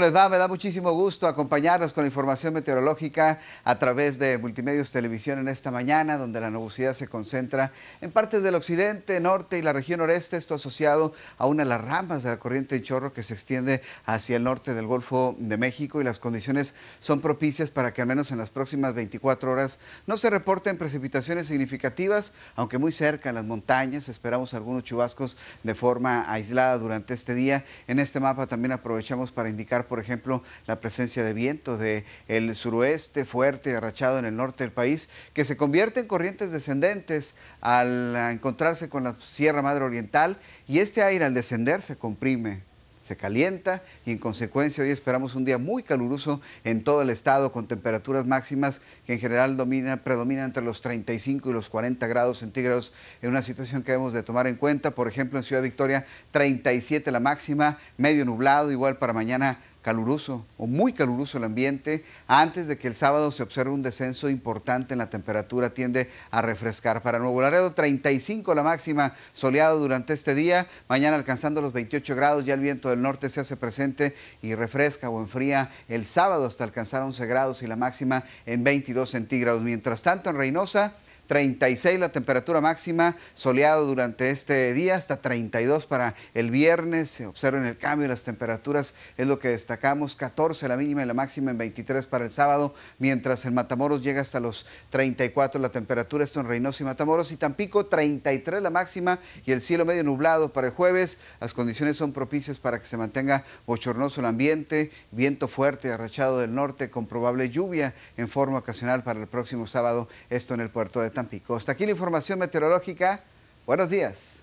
les va? Me da muchísimo gusto acompañarlos con la información meteorológica a través de Multimedios Televisión en esta mañana, donde la nubosidad se concentra en partes del occidente, norte y la región noreste, esto asociado a una de las ramas de la corriente de chorro que se extiende hacia el norte del Golfo de México y las condiciones son propicias para que al menos en las próximas 24 horas no se reporten precipitaciones significativas, aunque muy cerca en las montañas esperamos algunos chubascos de forma aislada durante este día. En este mapa también aprovechamos para indicar por ejemplo, la presencia de vientos del suroeste fuerte y arrachado en el norte del país, que se convierte en corrientes descendentes al encontrarse con la Sierra Madre Oriental y este aire al descender se comprime se calienta y en consecuencia hoy esperamos un día muy caluroso en todo el estado con temperaturas máximas que en general predominan entre los 35 y los 40 grados centígrados en una situación que debemos de tomar en cuenta. Por ejemplo, en Ciudad Victoria 37 la máxima, medio nublado, igual para mañana caluroso o muy caluroso el ambiente. Antes de que el sábado se observe un descenso importante en la temperatura, tiende a refrescar. Para Nuevo Laredo, 35 la máxima, soleado durante este día. Mañana alcanzando los 28 grados, ya el viento del norte se hace presente y refresca o enfría el sábado hasta alcanzar 11 grados y la máxima en 22 centígrados. Mientras tanto, en Reynosa, 36 la temperatura máxima, soleado durante este día, hasta 32 para el viernes. Se observen el cambio de las temperaturas, es lo que destacamos, 14 la mínima y la máxima en 23 para el sábado, mientras en Matamoros llega hasta los 34 la temperatura, esto en Reynoso y Matamoros y Tampico, 33 la máxima y el cielo medio nublado para el jueves. Las condiciones son propicias para que se mantenga bochornoso el ambiente, viento fuerte, arrachado del norte con probable lluvia en forma ocasional para el próximo sábado, esto en el puerto de Tampico. Hasta aquí la información meteorológica. Buenos días.